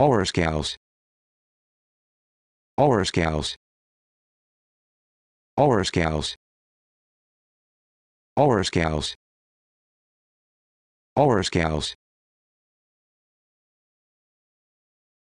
Oorskous. Oorskous. Oorskous. Oorskous. Oorskous.